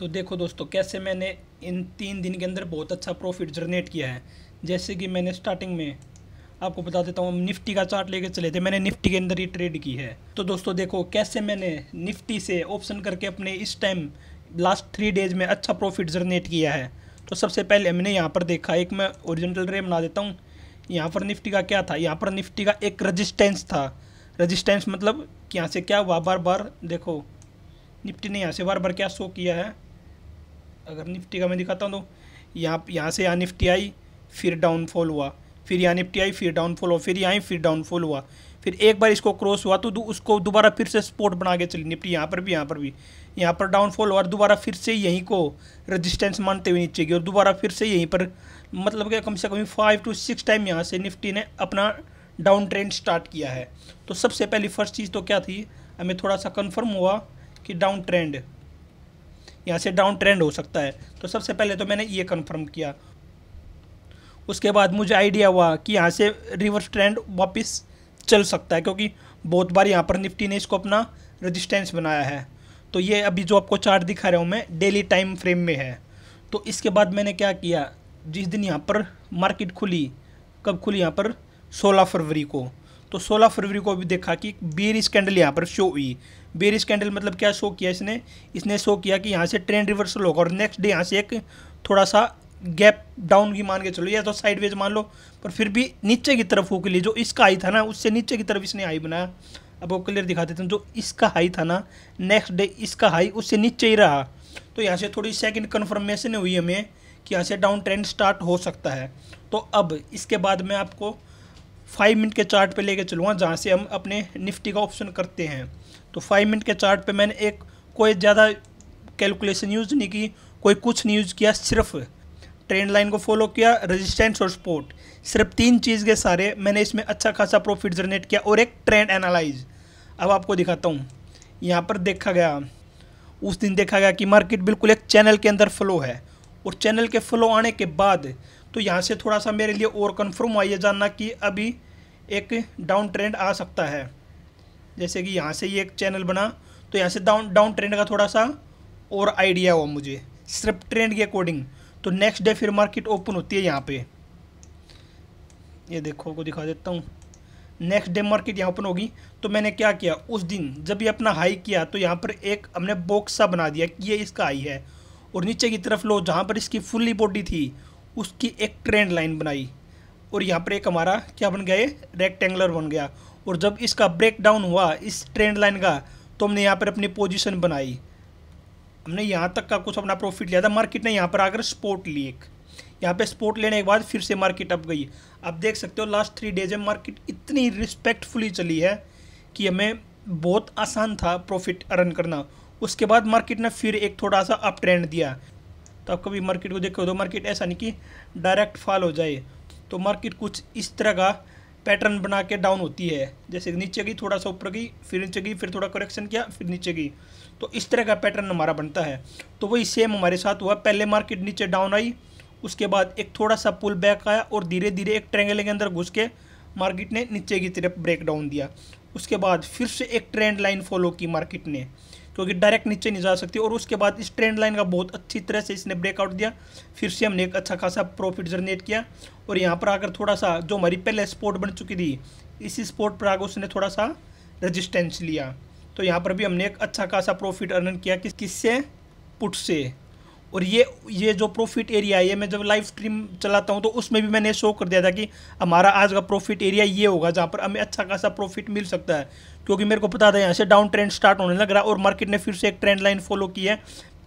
तो देखो दोस्तों कैसे मैंने इन तीन दिन के अंदर बहुत अच्छा प्रॉफिट जनरेट किया है जैसे कि मैंने स्टार्टिंग में आपको बता देता हूँ निफ्टी का चार्ट लेके चले थे मैंने निफ्टी के अंदर ही ट्रेड की है तो दोस्तों देखो कैसे मैंने निफ्टी से ऑप्शन करके अपने इस टाइम लास्ट थ्री डेज में अच्छा प्रॉफिट जनरेट किया है तो सबसे पहले हमने यहाँ पर देखा एक मैं ओरिजिनल रे बना देता हूँ यहाँ पर निफ्टी का क्या था यहाँ पर निफ्टी का एक रजिस्टेंस था रजिस्टेंस मतलब यहाँ से क्या हुआ बार बार देखो निफ्टी ने यहाँ से बार बार क्या शो किया है अगर निफ्टी का मैं दिखाता हूँ तो यहाँ यहाँ से यहाँ निफ्टी आई फिर डाउनफॉल हुआ फिर यहाँ निफ्टी आई फिर डाउनफॉल हुआ फिर यहाँ आई फिर डाउनफॉल हुआ फिर एक बार इसको क्रॉस हुआ तो उसको दोबारा फिर से सपोर्ट बना के चली निफ्टी यहाँ पर भी यहाँ पर भी यहाँ पर डाउनफॉल हुआ दोबारा फिर से यहीं को रजिस्टेंस मानते हुए नीचे की और दोबारा फिर से यहीं पर मतलब कि कम से कम फाइव टू सिक्स टाइम यहाँ से निफ्टी ने अपना डाउन ट्रेंड स्टार्ट किया है तो सबसे पहली फर्स्ट चीज़ तो क्या थी हमें थोड़ा सा कन्फर्म हुआ कि डाउन ट्रेंड यहाँ से डाउन ट्रेंड हो सकता है तो सबसे पहले तो मैंने ये कन्फर्म किया उसके बाद मुझे आइडिया हुआ कि यहाँ से रिवर्स ट्रेंड वापस चल सकता है क्योंकि बहुत बार यहाँ पर निफ्टी ने इसको अपना रजिस्टेंस बनाया है तो ये अभी जो आपको चार्ट दिखा रहा हूँ मैं डेली टाइम फ्रेम में है तो इसके बाद मैंने क्या किया जिस दिन यहाँ पर मार्केट खुली कब खुली यहाँ पर 16 फरवरी को तो 16 फरवरी को अभी देखा कि बेरिस स्कैंडल यहाँ पर शो हुई बीर स्कैंडल मतलब क्या शो किया इसने इसने शो किया कि यहाँ से ट्रेंड रिवर्सल होगा और नेक्स्ट डे यहाँ से एक थोड़ा सा गैप डाउन की मान के चलो या तो साइडवेज मान लो पर फिर भी नीचे की तरफ के लिए जो इसका हाई था ना उससे नीचे की तरफ इसने हाई बनाया अब वो क्लियर दिखा देते हैं जो इसका हाई था ना नेक्स्ट डे इसका हाई उससे नीचे ही रहा तो यहाँ से थोड़ी सेकंड कन्फर्मेशन हुई हमें कि यहाँ से डाउन ट्रेंड स्टार्ट हो सकता है तो अब इसके बाद मैं आपको फाइव मिनट के चार्ट पे लेके चलूँगा जहाँ से हम अपने निफ्टी का ऑप्शन करते हैं तो फाइव मिनट के चार्ट पे मैंने एक कोई ज़्यादा कैलकुलेशन यूज़ नहीं की कोई कुछ नहीं यूज़ किया सिर्फ ट्रेंड लाइन को फॉलो किया रेजिस्टेंस और सपोर्ट सिर्फ तीन चीज़ के सारे मैंने इसमें अच्छा खासा प्रॉफिट जनरेट किया और एक ट्रेंड एनालाइज अब आपको दिखाता हूँ यहाँ पर देखा गया उस दिन देखा गया कि मार्केट बिल्कुल एक चैनल के अंदर फ्लो है और चैनल के फ्लो आने के बाद तो यहाँ से थोड़ा सा मेरे लिए और कन्फर्म हुआ ये जानना कि अभी एक डाउन ट्रेंड आ सकता है जैसे कि यहाँ से ये एक चैनल बना तो यहाँ से डाउन डाउन ट्रेंड का थोड़ा सा और आइडिया हुआ मुझे सिर्फ ट्रेंड के अकॉर्डिंग तो नेक्स्ट डे फिर मार्केट ओपन होती है यहाँ पे ये देखो को दिखा देता हूँ नेक्स्ट डे मार्केट यहाँ ओपन होगी तो मैंने क्या किया उस दिन जब ये अपना हाई किया तो यहाँ पर एक हमने बॉक्स सा बना दिया कि ये इसका हाई है और नीचे की तरफ लो जहाँ पर इसकी फुल्ली बॉडी थी उसकी एक ट्रेंड लाइन बनाई और यहाँ पर एक हमारा क्या बन गया रेक्टेंगुलर बन गया और जब इसका ब्रेक डाउन हुआ इस ट्रेंड लाइन का तो हमने यहाँ पर अपनी पोजीशन बनाई हमने यहाँ तक का कुछ अपना प्रॉफिट लिया था मार्केट ने यहाँ पर आकर स्पोर्ट ली एक यहाँ पे स्पोर्ट लेने के बाद फिर से मार्केट अप गई आप देख सकते हो लास्ट थ्री डेज में मार्केट इतनी रिस्पेक्टफुली चली है कि हमें बहुत आसान था प्रॉफिट अर्न करना उसके बाद मार्केट ने फिर एक थोड़ा सा अप ट्रेंड दिया तो आप कभी मार्केट को देखो तो मार्केट ऐसा नहीं कि डायरेक्ट फॉल हो जाए तो मार्केट कुछ इस तरह का पैटर्न बना के डाउन होती है जैसे नीचे गई थोड़ा सा ऊपर गई फिर नीचे गई फिर थोड़ा करेक्शन किया फिर नीचे गई तो इस तरह का पैटर्न हमारा बनता है तो वही सेम हमारे साथ हुआ पहले मार्केट नीचे डाउन आई उसके बाद एक थोड़ा सा पुल बैक आया और धीरे धीरे एक ट्रेंगल के अंदर घुस के मार्केट ने नीचे की तरफ ब्रेक डाउन दिया उसके बाद फिर से एक ट्रेंड लाइन फॉलो की मार्केट ने क्योंकि डायरेक्ट नीचे नहीं जा सकती और उसके बाद इस ट्रेंड लाइन का बहुत अच्छी तरह से इसने ब्रेकआउट दिया फिर से हमने एक अच्छा खासा प्रॉफिट जनरेट किया और यहाँ पर आकर थोड़ा सा जो हमारी पहले स्पोर्ट बन चुकी थी इसी स्पोर्ट पर आकर उसने थोड़ा सा रजिस्टेंस लिया तो यहाँ पर भी हमने एक अच्छा खासा प्रॉफिट अर्न किया किस किससे पुट से और ये ये जो प्रॉफिट एरिया है ये मैं जब लाइव स्ट्रीम चलाता हूँ तो उसमें भी मैंने शो कर दिया था कि हमारा आज का प्रॉफिट एरिया ये होगा जहाँ पर हमें अच्छा खासा प्रॉफिट मिल सकता है क्योंकि मेरे को पता था यहाँ से डाउन ट्रेंड स्टार्ट होने लग रहा और मार्केट ने फिर से एक ट्रेंड लाइन फॉलो की है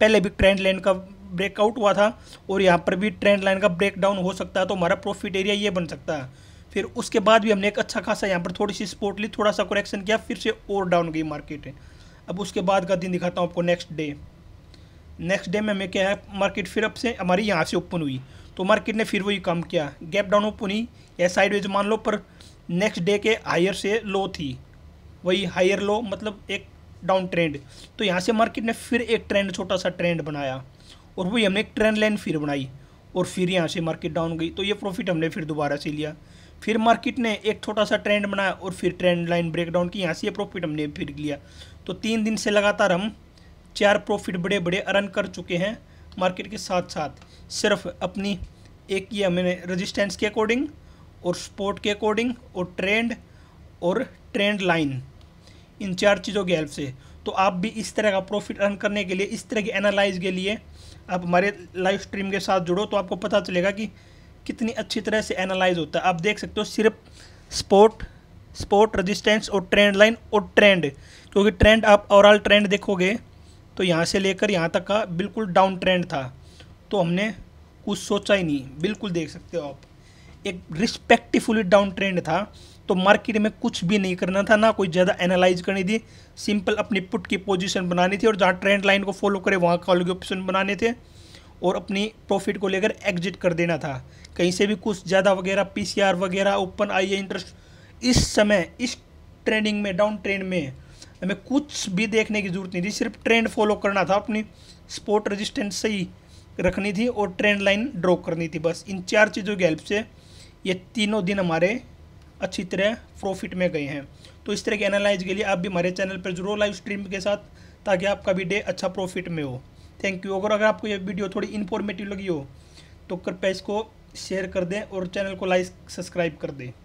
पहले भी ट्रेंड लाइन का ब्रेकआउट हुआ था और यहाँ पर भी ट्रेंड लाइन का ब्रेक डाउन हो सकता है तो हमारा प्रॉफिट एरिया ये बन सकता है फिर उसके बाद भी हमने एक अच्छा खासा यहाँ पर थोड़ी सी स्पोर्ट ली थोड़ा सा कुरेक्शन किया फिर से और डाउन गई मार्केट अब उसके बाद का दिन दिखाता हूँ आपको नेक्स्ट डे नेक्स्ट डे में हमें क्या है मार्केट फिर अब से हमारी यहाँ से ओपन हुई तो मार्केट ने फिर वही काम किया गैप डाउन ओपन हुई या साइडवेज मान लो पर नेक्स्ट डे के हायर से लो थी वही हायर लो मतलब एक डाउन ट्रेंड तो यहाँ से मार्केट ने फिर एक ट्रेंड छोटा सा ट्रेंड बनाया और वही हमने एक ट्रेंड लाइन फिर बनाई और फिर यहाँ से मार्केट डाउन गई तो ये प्रॉफिट हमने फिर दोबारा से लिया फिर मार्केट ने एक छोटा सा ट्रेंड बनाया और फिर ट्रेंड लाइन ब्रेकडाउन की यहाँ से ये प्रॉफिट हमने फिर लिया तो तीन दिन से लगातार हम चार प्रॉफिट बड़े बड़े अर्न कर चुके हैं मार्केट के साथ साथ सिर्फ अपनी एक ये मैंने रजिस्टेंस के अकॉर्डिंग और स्पोर्ट के अकॉर्डिंग और ट्रेंड और ट्रेंड लाइन इन चार चीज़ों की हेल्प से तो आप भी इस तरह का प्रॉफिट अर्न करने के लिए इस तरह के एनालाइज के लिए आप हमारे लाइव स्ट्रीम के साथ जुड़ो तो आपको पता चलेगा कि कितनी अच्छी तरह से एनालाइज होता है आप देख सकते हो सिर्फ स्पोर्ट स्पोर्ट रजिस्टेंस और ट्रेंड लाइन और ट्रेंड क्योंकि ट्रेंड आप ओवरऑल ट्रेंड देखोगे तो यहाँ से लेकर यहाँ तक का बिल्कुल डाउन ट्रेंड था तो हमने कुछ सोचा ही नहीं बिल्कुल देख सकते हो आप एक रिस्पेक्टफुली डाउन ट्रेंड था तो मार्केट में कुछ भी नहीं करना था ना कोई ज़्यादा एनालाइज करनी थी सिंपल अपनी पुट की पोजीशन बनानी थी और जहाँ ट्रेंड लाइन को फॉलो करे वहाँ कॉल के ऑप्शन बनाने थे और अपनी प्रॉफिट को लेकर एग्जिट कर देना था कहीं से भी कुछ ज़्यादा वगैरह पीसीआर वगैरह ओपन आई इंटरेस्ट इस समय इस ट्रेंडिंग में डाउन ट्रेंड में हमें कुछ भी देखने की ज़रूरत नहीं थी सिर्फ ट्रेंड फॉलो करना था अपनी स्पोर्ट रजिस्टेंस सही रखनी थी और ट्रेंड लाइन ड्रॉ करनी थी बस इन चार चीज़ों की हेल्प से ये तीनों दिन हमारे अच्छी तरह प्रॉफिट में गए हैं तो इस तरह के एनालाइज के लिए आप भी हमारे चैनल पर जरूर लाइव स्ट्रीम के साथ ताकि आपका भी डे अच्छा प्रॉफिट में हो थैंक यू अगर अगर आपको ये वीडियो थोड़ी इन्फॉर्मेटिव लगी हो तो कृपया इसको शेयर कर दें और चैनल को लाइक सब्सक्राइब कर दें